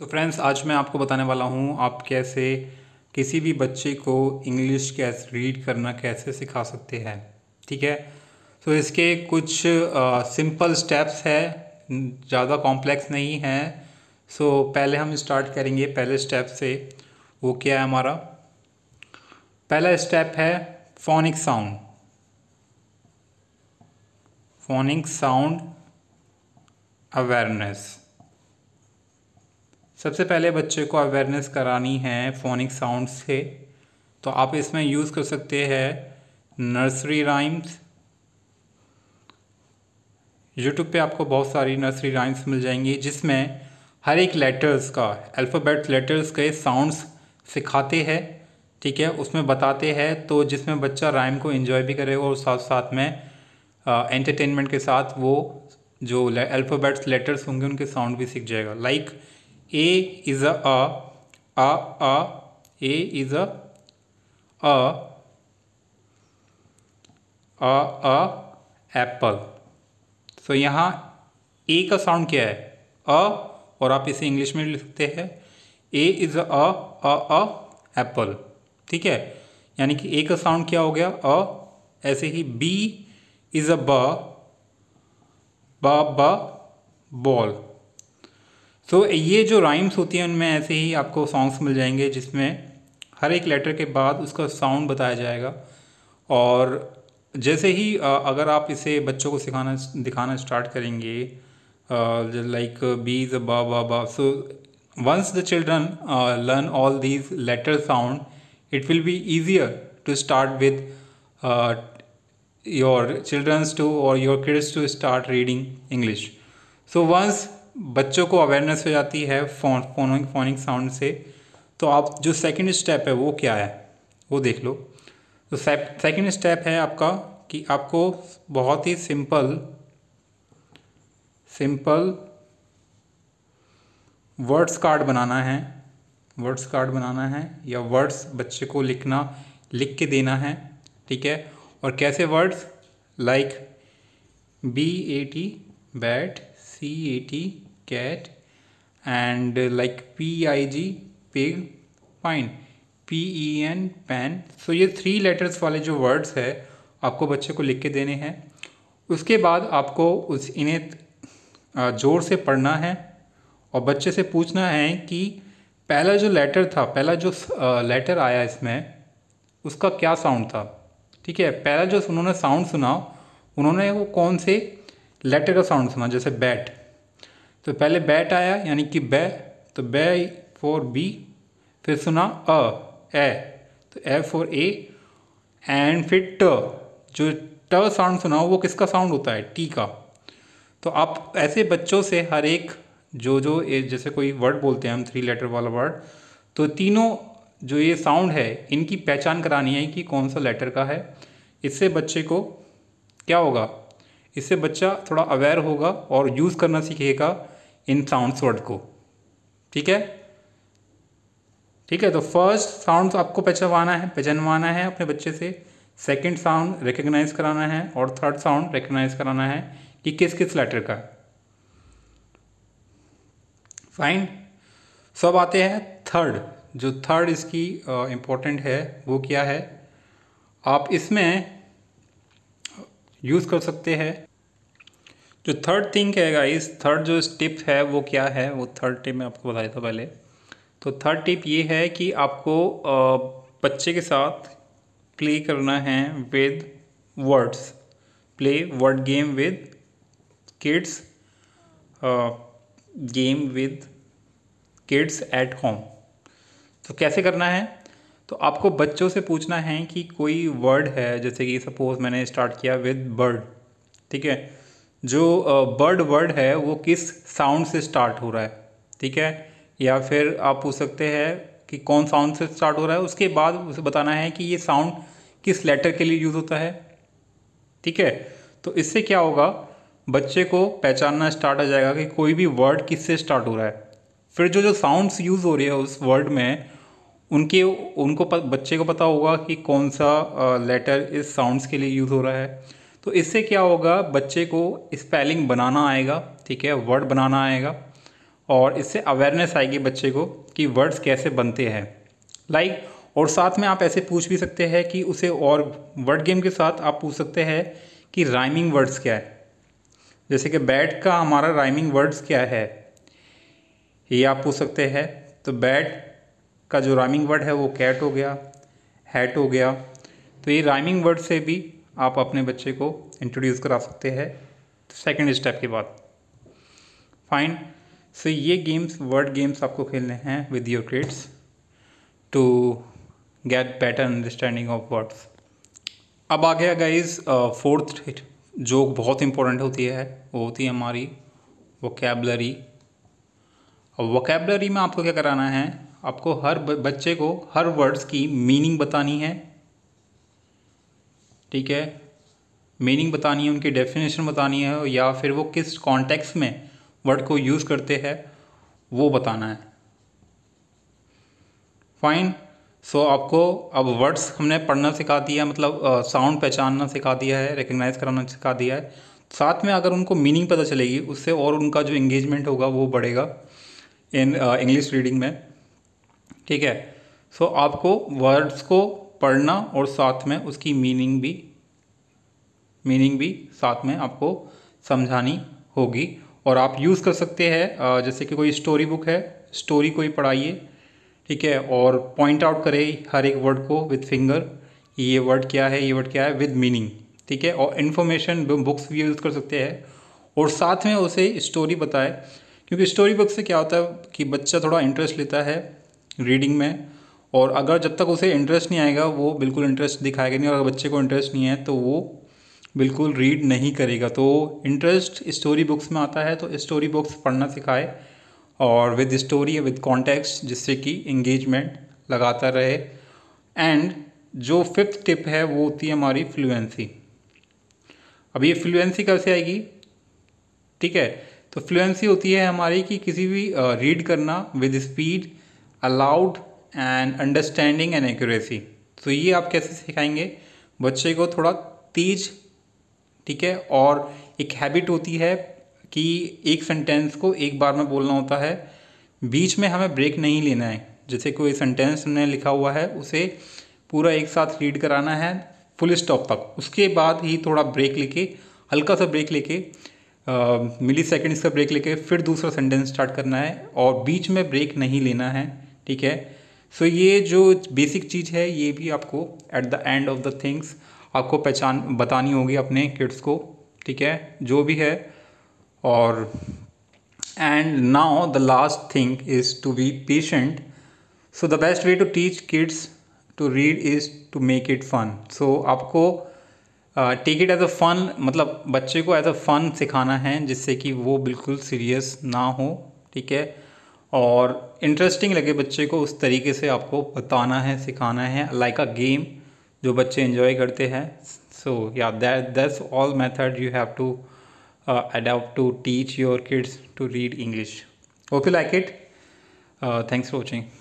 तो फ्रेंड्स आज मैं आपको बताने वाला हूँ आप कैसे किसी भी बच्चे को इंग्लिश कैसे रीड करना कैसे सिखा सकते हैं ठीक है तो इसके कुछ सिंपल स्टेप्स है ज़्यादा कॉम्प्लेक्स नहीं है सो पहले हम स्टार्ट करेंगे पहले स्टेप से वो क्या है हमारा पहला स्टेप है phonic sound phonic sound awareness सबसे पहले बच्चे को अवेयरनेस करानी है फोनिक साउंड से तो आप इसमें यूज़ कर सकते हैं नर्सरी राइम्स यूट्यूब पे आपको बहुत सारी नर्सरी राइम्स मिल जाएंगी जिसमें हर एक लेटर्स का अल्फ़ाबेट लेटर्स के साउंड्स सिखाते हैं ठीक है उसमें बताते हैं तो जिसमें बच्चा राइम को एंजॉय भी करे और साथ साथ में एंटरटेनमेंट के साथ वो जो अल्फ़ाबेट्स लेटर्स होंगे उनके साउंड भी सीख जाएगा like like, A is a a a a A is a a a a apple so यहाँ ए का साउंड क्या है अ और आप इसे इंग्लिश में लिख सकते हैं ए is a a a Apple ठीक है यानी कि ए का साउंड क्या हो गया अ ऐसे ही बी इज अ ब ब बॉल सो so, ये जो राइम्स होती हैं उनमें ऐसे ही आपको सॉन्ग्स मिल जाएंगे जिसमें हर एक लेटर के बाद उसका साउंड बताया जाएगा और जैसे ही अगर आप इसे बच्चों को सिखाना दिखाना स्टार्ट करेंगे लाइक बीज बा बा बा so once the children learn all these letter sound it will be easier to start with your childrens to और your kids to start reading English so once बच्चों को अवेयरनेस हो जाती है फोन फोन फोनिंग साउंड से तो आप जो सेकंड स्टेप है वो क्या है वो देख लो तो सेकंड स्टेप है आपका कि आपको बहुत ही सिंपल सिंपल वर्ड्स कार्ड बनाना है वर्ड्स कार्ड बनाना है या वर्ड्स बच्चे को लिखना लिख के देना है ठीक है और कैसे words like B A T bat C A T cat and uh, like pig pig pine P E N pen so ये थ्री लेटर्स वाले जो वर्ड्स है आपको बच्चे को लिख के देने हैं उसके बाद आपको उस इन्हें ज़ोर से पढ़ना है और बच्चे से पूछना है कि पहला जो लेटर था पहला जो लेटर आया इसमें उसका क्या साउंड था ठीक है पहला जो उन्होंने साउंड सुना उन्होंने वो कौन से लेटर का साउंड सुना जैसे बैट तो पहले बैट आया यानी कि बै तो बै फॉर बी फिर सुना अ तो ए तो ए फॉर ए एंड फिर ट जो ट साउंड सुना वो किसका साउंड होता है टी का तो आप ऐसे बच्चों से हर एक जो जो जैसे कोई वर्ड बोलते हैं हम थ्री लेटर वाला वर्ड तो तीनों जो ये साउंड है इनकी पहचान करानी है कि कौन सा लेटर का है इससे बच्चे को क्या होगा इससे बच्चा थोड़ा अवेयर होगा और यूज़ करना सीखेगा इन साउंड वर्ड को ठीक है ठीक है तो फर्स्ट साउंड आपको पहचानवाना है पहचानवाना है अपने बच्चे से सेकंड साउंड रिकग्नाइज कराना है और थर्ड साउंड रिकग्नाइज कराना है कि किस किस लेटर का फाइन सब आते हैं थर्ड जो थर्ड इसकी इम्पोर्टेंट है वो क्या है आप इसमें यूज़ कर सकते हैं जो थर्ड थिंग है गाइस थर्ड जो स्टिप है वो क्या है वो थर्ड टिप मैं आपको बताया था पहले तो थर्ड टिप ये है कि आपको बच्चे के साथ प्ले करना है with words play word game with kids game with kids at home तो कैसे करना है तो आपको बच्चों से पूछना है कि कोई वर्ड है जैसे कि सपोज मैंने स्टार्ट किया विद बर्ड ठीक है जो बर्ड वर्ड है वो किस साउंड से स्टार्ट हो रहा है ठीक है या फिर आप पूछ सकते हैं कि कौन साउंड से स्टार्ट हो रहा है उसके बाद उसे बताना है कि ये साउंड किस लेटर के लिए यूज़ होता है ठीक है तो इससे क्या होगा बच्चे को पहचानना स्टार्ट हो जाएगा कि कोई भी वर्ड किससे स्टार्ट हो रहा है फिर जो जो साउंड्स यूज़ हो रही है उस वर्ड में उनके उनको प, बच्चे को पता होगा कि कौन सा लेटर इस साउंड्स के लिए यूज़ हो रहा है तो इससे क्या होगा बच्चे को स्पेलिंग बनाना आएगा ठीक है वर्ड बनाना आएगा और इससे अवेयरनेस आएगी बच्चे को कि वर्ड्स कैसे बनते हैं लाइक और साथ में आप ऐसे पूछ भी सकते हैं कि उसे और वर्ड गेम के साथ आप पूछ सकते हैं कि राइमिंग वर्ड्स क्या है जैसे कि बैट का हमारा राइमिंग वर्ड्स क्या है ये आप पूछ सकते हैं तो बैट का जो राइमिंग वर्ड है वो कैट हो गया हैट हो गया तो ये राइमिंग वर्ड से भी आप अपने बच्चे को इंट्रोड्यूस करा सकते हैं सेकेंड तो स्टेप के बाद फाइन सो ये गेम्स वर्ड गेम्स आपको खेलने हैं with your kids to get better understanding of words अब आ गया गाइज फोर्थ uh, जो बहुत इंपॉर्टेंट होती है वो होती है हमारी वोकेबलरी वोकेबलरी में आपको क्या कराना है आपको हर बच्चे को हर वर्ड्स की मीनिंग बतानी है ठीक है मीनिंग बतानी है उनकी डेफिनेशन बतानी है या फिर वो किस कॉन्टेक्स्ट में वर्ड को यूज़ करते हैं वो बताना है फाइन सो so, आपको अब वर्ड्स हमने पढ़ना सिखा दिया मतलब साउंड uh, पहचानना सिखा दिया है रिकग्नाइज कराना सिखा दिया है साथ में अगर उनको मीनिंग पता चलेगी उससे और उनका जो इंगेजमेंट होगा वो बढ़ेगा इन इंग्लिश रीडिंग में ठीक है सो so, आपको वर्ड्स को पढ़ना और साथ में उसकी मीनिंग भी मीनिंग भी साथ में आपको समझानी होगी और आप यूज़ कर सकते हैं जैसे कि कोई स्टोरी बुक है स्टोरी को ही पढ़ाइए ठीक है और पॉइंट आउट करें हर एक वर्ड को विथ फिंगर ये वर्ड क्या है ये वर्ड क्या है विद मीनिंग ठीक है और इन्फॉर्मेशन बुक्स भी यूज़ कर सकते हैं और साथ में उसे स्टोरी बताए क्योंकि स्टोरी बुक से क्या होता है कि बच्चा थोड़ा इंटरेस्ट लेता है रीडिंग में और अगर जब तक उसे इंटरेस्ट नहीं आएगा वो बिल्कुल इंटरेस्ट दिखाएगा नहीं और अगर बच्चे को इंटरेस्ट नहीं है तो वो बिल्कुल रीड नहीं करेगा तो इंटरेस्ट स्टोरी बुक्स में आता है तो स्टोरी बुक्स पढ़ना सिखाए और विद स्टोरी विद कॉन्टेक्स जिससे कि इंगेजमेंट लगातार रहे एंड जो फिफ्थ टिप है वो होती है हमारी फ्लुएंसी अब ये फ्लुएंसी कैसे आएगी ठीक है तो फ्लुएंसी होती है हमारी कि किसी भी रीड करना with speed aloud and understanding and accuracy तो ये आप कैसे सिखाएंगे बच्चे को थोड़ा तेज ठीक है और एक हैबिट होती है कि एक सेंटेंस को एक बार में बोलना होता है बीच में हमें ब्रेक नहीं लेना है जैसे कोई सेंटेंस हमने लिखा हुआ है उसे पूरा एक साथ रीड कराना है फुल स्टॉप तक उसके बाद ही थोड़ा ब्रेक लेके हल्का सा ब्रेक लेके मिली सेकेंड्स का ब्रेक लेके फिर दूसरा सेंटेंस स्टार्ट करना है और बीच में ब्रेक नहीं लेना है ठीक है सो so, ये जो बेसिक चीज़ है ये भी आपको at the end of the things आपको पहचान बतानी होगी अपने किड्स को ठीक है जो भी है और and now the last thing is to be patient so the best way to teach kids to read is to make it fun so आपको take it as a fun मतलब बच्चे को एज अ फ़न सिखाना है जिससे कि वो बिल्कुल सीरियस ना हो ठीक है और इंटरेस्टिंग लगे बच्चे को उस तरीके से आपको बताना है सिखाना है लाइक अ गेम जो बच्चे इन्जॉय करते हैं सो या that that's all method you have to adopt to teach your kids to read English okay like it thanks for watching